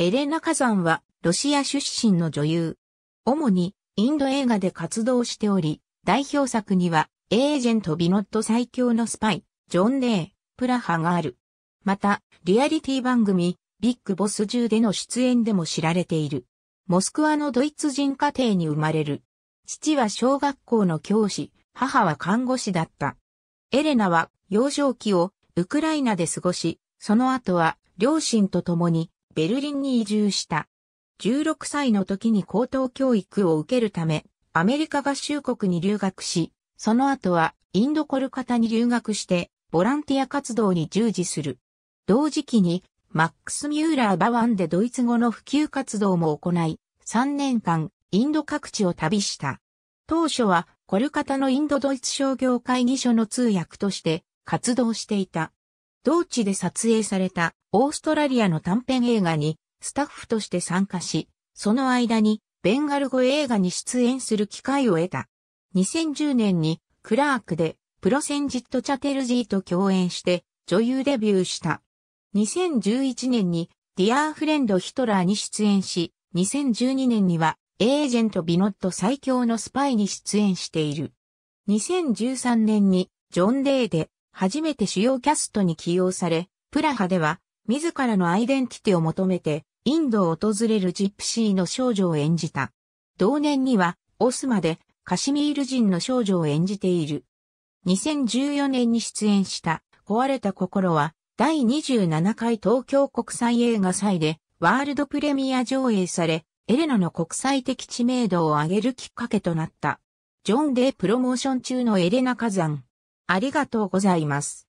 エレナ・カザンは、ロシア出身の女優。主に、インド映画で活動しており、代表作には、エージェント・ビノット最強のスパイ、ジョン・レイ、プラハがある。また、リアリティ番組、ビッグボス中での出演でも知られている。モスクワのドイツ人家庭に生まれる。父は小学校の教師、母は看護師だった。エレナは幼少期をウクライナで過ごし、その後は両親と共にベルリンに移住した。16歳の時に高等教育を受けるため、アメリカ合衆国に留学し、その後はインドコルカタに留学して、ボランティア活動に従事する。同時期に、マックス・ミューラー・バワンでドイツ語の普及活動も行い、3年間、インド各地を旅した。当初は、コルカタのインドドイツ商業会議所の通訳として活動していた。同地で撮影されたオーストラリアの短編映画にスタッフとして参加し、その間にベンガル語映画に出演する機会を得た。2010年にクラークでプロセンジット・チャテルジーと共演して女優デビューした。2011年にディアーフレンド・ヒトラーに出演し、2012年にはエージェント・ビノット最強のスパイに出演している。2013年にジョン・デーで初めて主要キャストに起用され、プラハでは、自らのアイデンティティを求めて、インドを訪れるジップシーの少女を演じた。同年には、オスマで、カシミール人の少女を演じている。2014年に出演した、壊れた心は、第27回東京国際映画祭で、ワールドプレミア上映され、エレナの国際的知名度を上げるきっかけとなった。ジョン・デプロモーション中のエレナ火山。ありがとうございます。